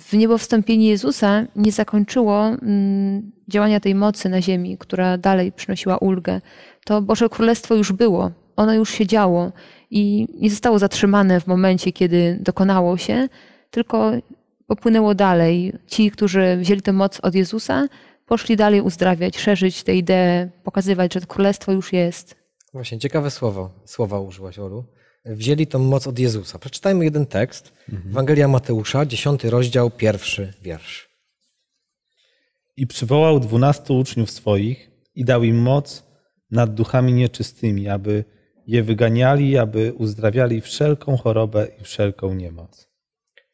w niebo wstąpienie Jezusa nie zakończyło mm, działania tej mocy na ziemi, która dalej przynosiła ulgę. To Boże Królestwo już było, ono już się działo i nie zostało zatrzymane w momencie, kiedy dokonało się, tylko popłynęło dalej. Ci, którzy wzięli tę moc od Jezusa, poszli dalej uzdrawiać, szerzyć tę ideę, pokazywać, że to królestwo już jest. Właśnie, ciekawe słowo, słowa użyłaś, Olu wzięli tą moc od Jezusa. Przeczytajmy jeden tekst. Mhm. Ewangelia Mateusza, 10 rozdział, pierwszy wiersz. I przywołał dwunastu uczniów swoich i dał im moc nad duchami nieczystymi, aby je wyganiali, aby uzdrawiali wszelką chorobę i wszelką niemoc.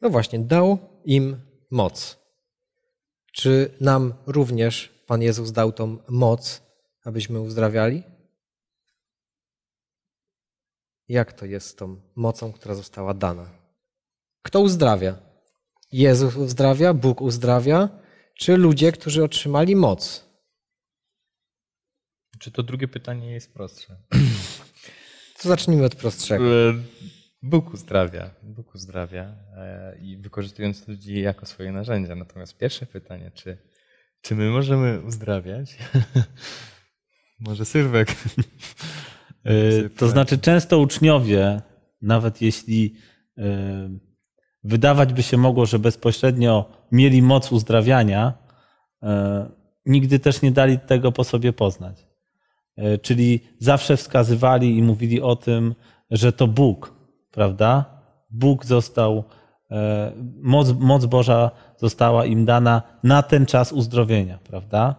No właśnie, dał im moc. Czy nam również Pan Jezus dał tą moc, abyśmy uzdrawiali? jak to jest z tą mocą, która została dana. Kto uzdrawia? Jezus uzdrawia, Bóg uzdrawia, czy ludzie, którzy otrzymali moc? Czy to drugie pytanie jest prostsze? To zacznijmy od prostszego. E, Bóg uzdrawia, Bóg uzdrawia e, i wykorzystując ludzi jako swoje narzędzia. Natomiast pierwsze pytanie, czy, czy my możemy uzdrawiać? Może Sylwek? Yy, to znaczy, często uczniowie, nawet jeśli yy, wydawać by się mogło, że bezpośrednio mieli moc uzdrawiania, yy, nigdy też nie dali tego po sobie poznać. Czyli zawsze wskazywali i mówili o tym, że to Bóg, prawda? Bóg został, moc, moc Boża została im dana na ten czas uzdrowienia, prawda?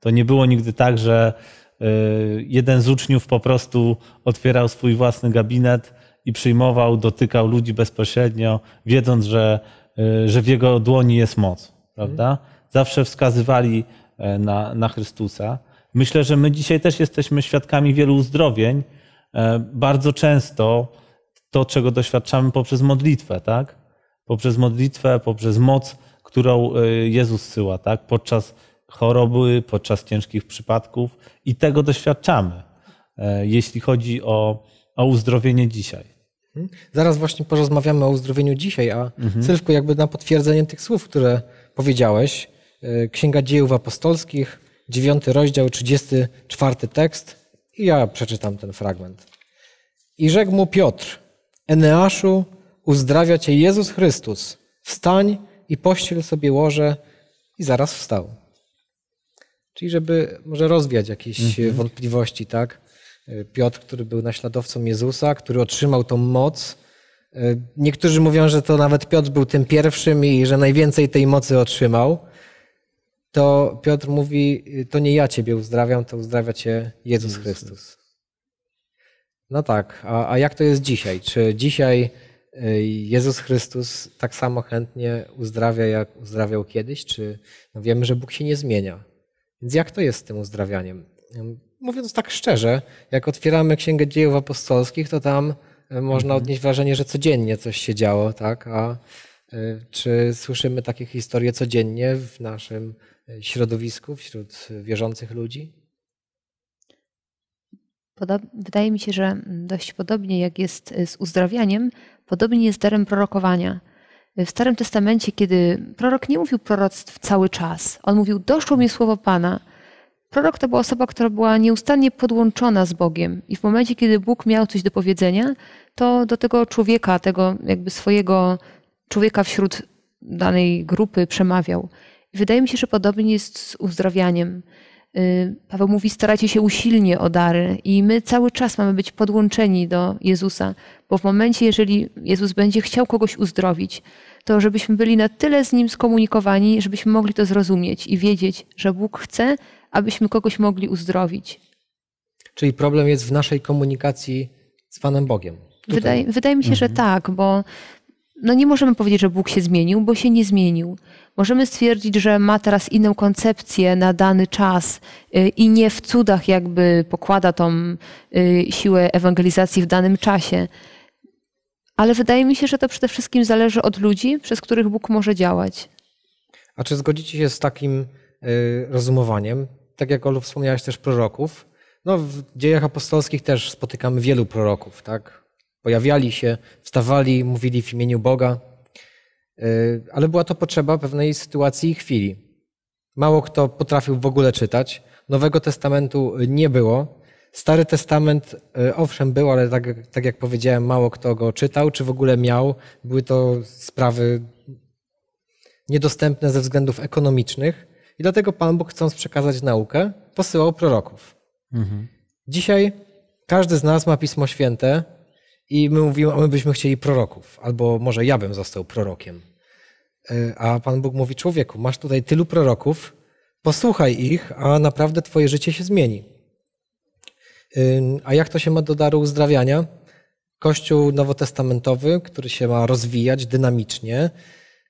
To nie było nigdy tak, że Y, jeden z uczniów po prostu otwierał swój własny gabinet i przyjmował, dotykał ludzi bezpośrednio, wiedząc, że, y, że w jego dłoni jest moc. Prawda? Zawsze wskazywali e, na, na Chrystusa. Myślę, że my dzisiaj też jesteśmy świadkami wielu uzdrowień. E, bardzo często to, czego doświadczamy poprzez modlitwę, tak? Poprzez modlitwę, poprzez moc, którą e, Jezus syła, tak? Podczas choroby, podczas ciężkich przypadków i tego doświadczamy, e, jeśli chodzi o, o uzdrowienie dzisiaj. Mhm. Zaraz właśnie porozmawiamy o uzdrowieniu dzisiaj, a mhm. Sylwku, jakby na potwierdzenie tych słów, które powiedziałeś, e, Księga Dziejów Apostolskich, 9 rozdział, 34 tekst i ja przeczytam ten fragment. I rzekł mu Piotr, Eneaszu, uzdrawia cię Jezus Chrystus, wstań i pościel sobie łoże i zaraz wstał. Czyli żeby może rozwiać jakieś e, mhm. wątpliwości, tak? E, Piotr, który był naśladowcą Jezusa, który otrzymał tą moc. E, Niektórzy mówią, że to nawet Piotr był tym pierwszym i że najwięcej tej mocy otrzymał. To Piotr mówi: To nie ja ciebie uzdrawiam, to uzdrawia cię Jezus Chrystus. No tak, a, a jak to jest dzisiaj? Czy dzisiaj Jezus Chrystus tak samo chętnie uzdrawia, jak uzdrawiał kiedyś? Czy no wiemy, że Bóg się nie zmienia? Więc jak to jest z tym uzdrawianiem? Mówiąc tak szczerze, jak otwieramy Księgę Dziejów Apostolskich, to tam y, można mhm. odnieść wrażenie, że codziennie coś się działo, tak? A y, czy słyszymy takie historie codziennie w naszym y, środowisku, wśród wierzących ludzi? Wydaje mi się, że mm, dość podobnie jak jest z uzdrawianiem, podobnie jest darem prorokowania w Starym Testamencie, kiedy prorok nie mówił proroctw cały czas, on mówił: Doszło mi słowo Pana. Prorok to była osoba, która była nieustannie podłączona z Bogiem, i w momencie, kiedy Bóg miał coś do powiedzenia, to do tego człowieka, tego jakby swojego człowieka wśród danej grupy przemawiał. I wydaje mi się, że podobnie jest z uzdrawianiem. Y, Paweł mówi, starajcie się usilnie o dary i my cały czas mamy być podłączeni do Jezusa, bo w momencie, jeżeli Jezus będzie chciał kogoś uzdrowić, to żebyśmy byli na tyle z Nim skomunikowani, żebyśmy mogli to zrozumieć i wiedzieć, że Bóg chce, abyśmy kogoś mogli uzdrowić. Czyli problem jest w naszej komunikacji z Panem Bogiem. Wydaje, wydaje, mi się, mhm. że tak, bo no nie możemy powiedzieć, że Bóg się zmienił, bo się nie zmienił możemy stwierdzić, że ma teraz inną koncepcję na dany czas y, i nie w cudach jakby pokłada tą y, siłę ewangelizacji w danym czasie. Ale wydaje mi się, że to przede wszystkim zależy od ludzi, przez których Bóg może działać. A czy zgodzicie się z takim y, rozumowaniem? Tak jak Olu wspomniałeś też proroków. No, w dziejach apostolskich też spotykamy wielu proroków, tak? Pojawiali się, wstawali, mówili w imieniu Boga, E, ale była to potrzeba pewnej sytuacji i chwili. Mało kto potrafił w ogóle czytać. Nowego Testamentu nie było. Stary Testament, e, owszem, był, ale tak, tak jak powiedziałem, mało kto go czytał, czy w ogóle miał. Były to sprawy niedostępne ze względów ekonomicznych. I dlatego Pan Bóg, chcąc przekazać naukę, posyłał proroków. Mhm. Dzisiaj każdy z nas ma Pismo Święte i my mówimy, a my byśmy chcieli proroków, albo może ja bym został prorokiem. E, a Pan Bóg mówi: Człowieku, masz tutaj tylu proroków, posłuchaj ich, a naprawdę Twoje życie się zmieni. E, a jak to się ma do daru uzdrawiania? Kościół nowotestamentowy, który się ma rozwijać dynamicznie,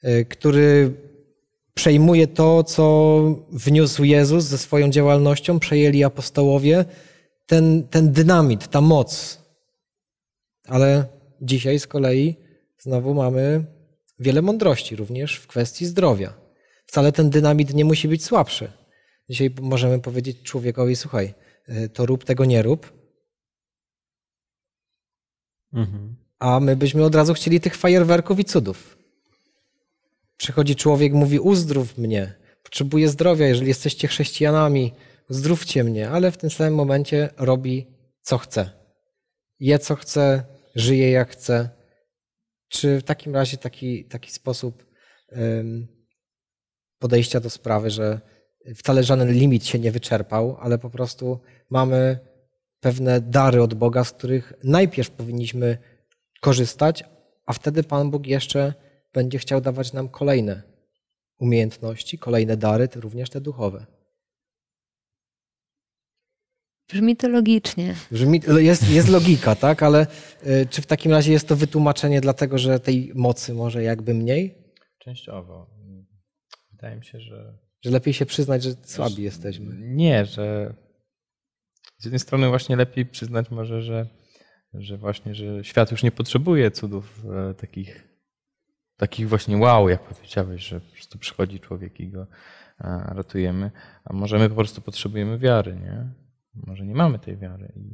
e, który przejmuje to, co wniósł Jezus ze swoją działalnością, przejęli apostołowie, ten, ten dynamit, ta moc. Ale dzisiaj z kolei znowu mamy wiele mądrości również w kwestii zdrowia. Wcale ten dynamit nie musi być słabszy. Dzisiaj możemy powiedzieć człowiekowi, słuchaj, y, to rób, tego nie rób. Mhm. A my byśmy od razu chcieli tych fajerwerków i cudów. Przychodzi człowiek, mówi uzdrów mnie, potrzebuję zdrowia, jeżeli jesteście chrześcijanami, zdrówcie mnie, ale w tym samym momencie robi co chce. Je co chce, żyje jak chce czy w takim razie taki, taki sposób podejścia do sprawy, że wcale żaden limit się nie wyczerpał, ale po prostu mamy pewne dary od Boga, z których najpierw powinniśmy korzystać, a wtedy Pan Bóg jeszcze będzie chciał dawać nam kolejne umiejętności, kolejne dary, również te duchowe. Brzmi to logicznie. Brzmi, jest, jest logika, tak? Ale e, czy w takim razie jest to wytłumaczenie dlatego, że tej mocy może jakby mniej? Częściowo. Wydaje mi się, że... Że lepiej się przyznać, że słabi jesteśmy. Nie, że z jednej strony właśnie lepiej przyznać może, że, że właśnie, że świat już nie potrzebuje cudów e, takich, takich właśnie wow, jak powiedziałeś, że po prostu przychodzi człowiek i go e, ratujemy, a możemy po prostu potrzebujemy wiary, nie? może nie mamy tej wiary. I,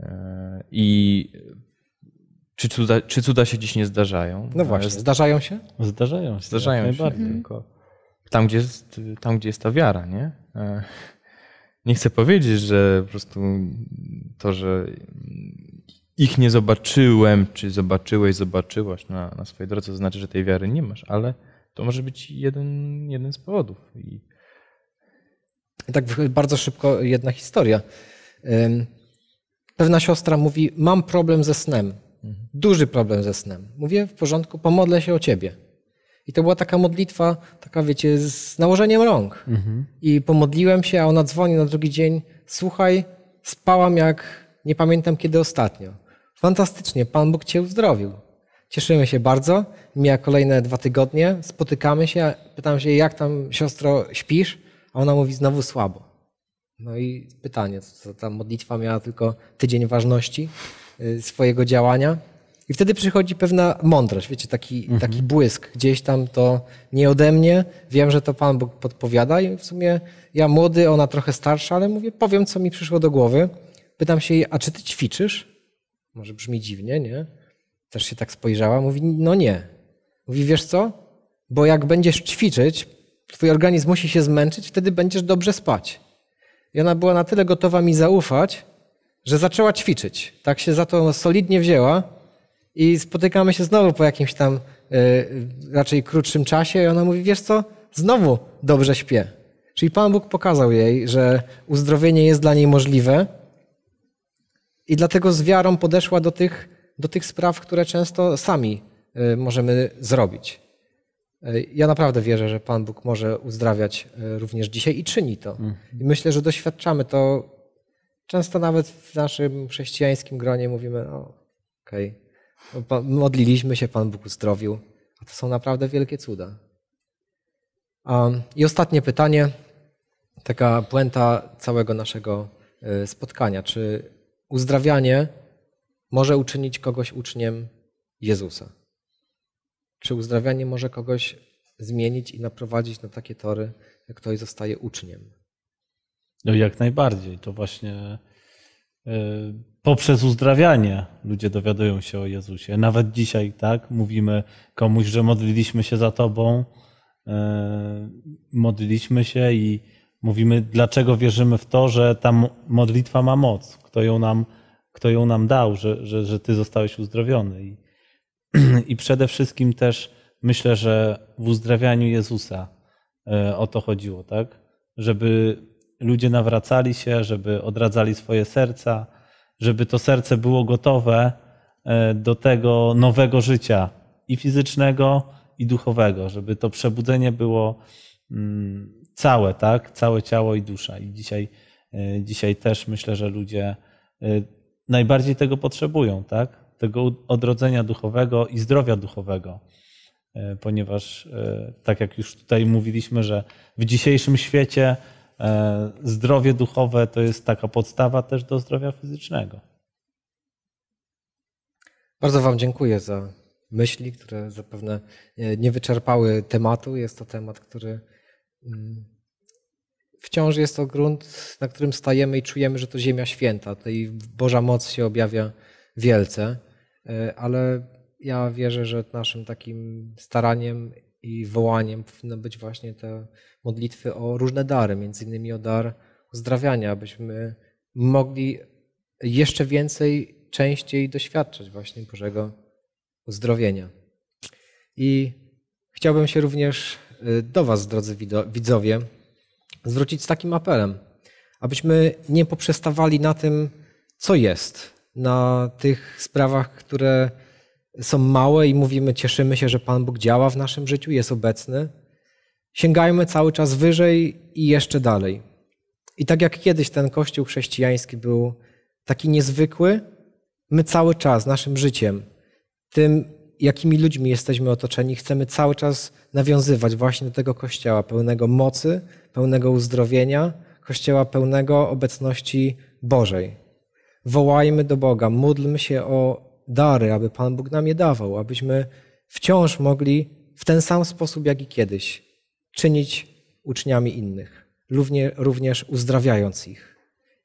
e, i czy, cuda, czy cuda się dziś nie zdarzają? No właśnie, zdarzają się? Zdarzają się. Zdarzają się, najbardziej. tylko tam gdzie, jest, tam, gdzie jest ta wiara, nie? E, nie chcę powiedzieć, że po prostu to, że ich nie zobaczyłem, czy zobaczyłeś, zobaczyłaś na, na swojej drodze, to znaczy, że tej wiary nie masz, ale to może być jeden, jeden z powodów. I tak bardzo szybko jedna historia. Pewna siostra mówi: Mam problem ze snem. Duży problem ze snem. Mówię: W porządku, pomodlę się o ciebie. I to była taka modlitwa, taka wiecie, z nałożeniem rąk. Mhm. I pomodliłem się, a ona dzwoni na drugi dzień: Słuchaj, spałam jak nie pamiętam kiedy ostatnio. Fantastycznie, Pan Bóg cię uzdrowił. Cieszymy się bardzo. Mija kolejne dwa tygodnie, spotykamy się, pytam się, jak tam siostro śpisz? A ona mówi znowu słabo. No i pytanie, co ta modlitwa miała tylko tydzień ważności y, swojego działania. I wtedy przychodzi pewna mądrość, wiecie, taki, mhm. taki błysk. Gdzieś tam to nie ode mnie, wiem, że to Pan Bóg podpowiada i w sumie ja młody, ona trochę starsza, ale mówię, powiem, co mi przyszło do głowy. Pytam się jej, a czy ty ćwiczysz? Może brzmi dziwnie, nie? Też się tak spojrzała. Mówi, no nie. Mówi, wiesz co? Bo jak będziesz ćwiczyć, twój organizm musi się zmęczyć, wtedy będziesz dobrze spać. I ona była na tyle gotowa mi zaufać, że zaczęła ćwiczyć. Tak się za to solidnie wzięła i spotykamy się znowu po jakimś tam yy, raczej krótszym czasie i ona mówi, wiesz co, znowu dobrze śpię. Czyli Pan Bóg pokazał jej, że uzdrowienie jest dla niej możliwe i dlatego z wiarą podeszła do tych, do tych spraw, które często sami e, możemy zrobić. E, ja naprawdę wierzę, że Pan Bóg może uzdrawiać e, również dzisiaj i czyni to. Mhm. I myślę, że doświadczamy to. Często nawet w naszym chrześcijańskim gronie mówimy, o, okej, okay. No, modliliśmy się, Pan Bóg uzdrowił. A to są naprawdę wielkie cuda. I ostatnie pytanie, taka puenta całego naszego e, spotkania. Czy uzdrawianie może uczynić kogoś uczniem Jezusa? Czy uzdrawianie może kogoś zmienić i naprowadzić na takie tory, jak ktoś zostaje uczniem? No jak najbardziej. To właśnie e, poprzez uzdrawianie ludzie dowiadują się o Jezusie. Nawet dzisiaj, tak, mówimy komuś, że modliliśmy się za Tobą, e, modliliśmy się i mówimy, dlaczego wierzymy w to, że ta modlitwa ma moc, kto ją nam, kto ją nam dał, że, że, że Ty zostałeś uzdrowiony. I I przede wszystkim też myślę, że w uzdrawianiu Jezusa e, o to chodziło, tak? Żeby ludzie nawracali się, żeby odradzali swoje serca, żeby to serce było gotowe e, do tego nowego życia i fizycznego, i duchowego, żeby to przebudzenie było mm, całe, tak? Całe ciało i dusza. I dzisiaj, e, dzisiaj też myślę, że ludzie najbardziej tego potrzebują, tak? tego odrodzenia duchowego i zdrowia duchowego. E, ponieważ, e, tak jak już tutaj mówiliśmy, że w dzisiejszym świecie e, zdrowie duchowe to jest taka podstawa też do zdrowia fizycznego. Bardzo Wam dziękuję za myśli, które zapewne nie wyczerpały tematu. Jest to temat, który mm, wciąż jest to grunt, na którym stajemy i czujemy, że to ziemia święta. Tutaj Boża moc się objawia wielce. E, ale ja wierzę, że naszym takim staraniem i wołaniem powinny być właśnie te modlitwy o różne dary, między innymi o dar uzdrawiania, abyśmy mogli jeszcze więcej, częściej doświadczać właśnie Bożego uzdrowienia. I chciałbym się również y, do Was, drodzy widzowie, zwrócić z takim apelem, abyśmy nie poprzestawali na tym, co jest, na tych sprawach, które są małe i mówimy, cieszymy się, że Pan Bóg działa w naszym życiu, jest obecny. Sięgajmy cały czas wyżej i jeszcze dalej. I tak jak kiedyś ten kościół chrześcijański był taki niezwykły, my cały czas naszym życiem, tym jakimi ludźmi jesteśmy otoczeni, chcemy cały czas nawiązywać właśnie do tego kościoła pełnego mocy, pełnego uzdrowienia, kościoła pełnego obecności Bożej wołajmy do Boga, módlmy się o dary, aby Pan Bóg nam je dawał, abyśmy wciąż mogli w ten sam sposób jak i kiedyś czynić uczniami innych, również uzdrawiając ich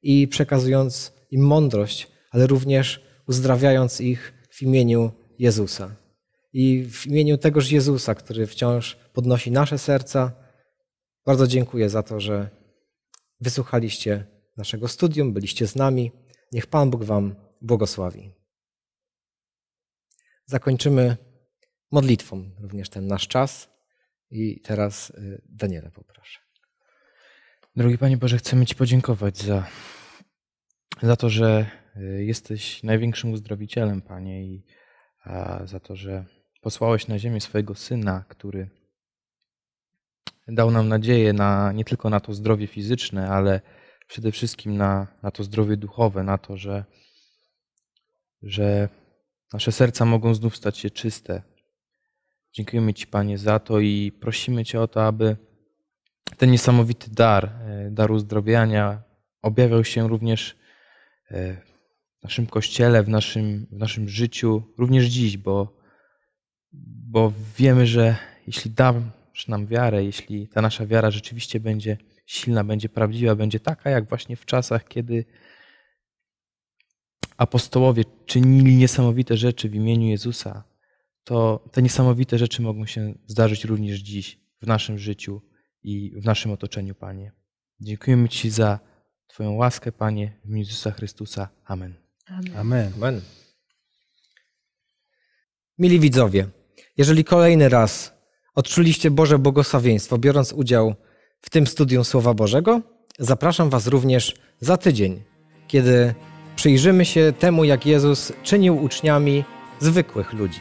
i przekazując im mądrość, ale również uzdrawiając ich w imieniu Jezusa. I w imieniu tegoż Jezusa, który wciąż podnosi nasze serca, bardzo dziękuję za to, że wysłuchaliście naszego studium, byliście z nami. Niech Pan Bóg Wam błogosławi. Zakończymy modlitwą również ten nasz czas. I teraz y, Daniela poproszę. Drogi Panie Boże, chcemy Ci podziękować za, za to, że y, jesteś największym uzdrowicielem, Panie, i za to, że posłałeś na ziemię swojego Syna, który dał nam nadzieję na, nie tylko na to zdrowie fizyczne, ale przede wszystkim na, na to zdrowie duchowe, na to, że, że nasze serca mogą znów stać się czyste. Dziękujemy Ci, Panie, za to i prosimy Cię o to, aby ten niesamowity dar, e, dar uzdrowiania, objawiał się również e, w naszym kościele, w naszym, w naszym życiu, również dziś, bo, bo wiemy, że jeśli dasz nam wiarę, jeśli ta nasza wiara rzeczywiście będzie silna będzie, prawdziwa będzie taka, jak właśnie w czasach, kiedy apostołowie czynili niesamowite rzeczy w imieniu Jezusa, to te niesamowite rzeczy mogą się zdarzyć również dziś w naszym życiu i w naszym otoczeniu, Panie. Dziękujemy Ci za Twoją łaskę, Panie, w imieniu Jezusa Chrystusa. Amen. Amen. Amen. Amen. Mili widzowie, jeżeli kolejny raz odczuliście Boże błogosławieństwo, biorąc udział w tym studium Słowa Bożego. Zapraszam Was również za tydzień, kiedy przyjrzymy się temu, jak Jezus czynił uczniami zwykłych ludzi.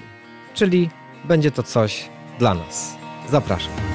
Czyli będzie to coś dla nas. Zapraszam.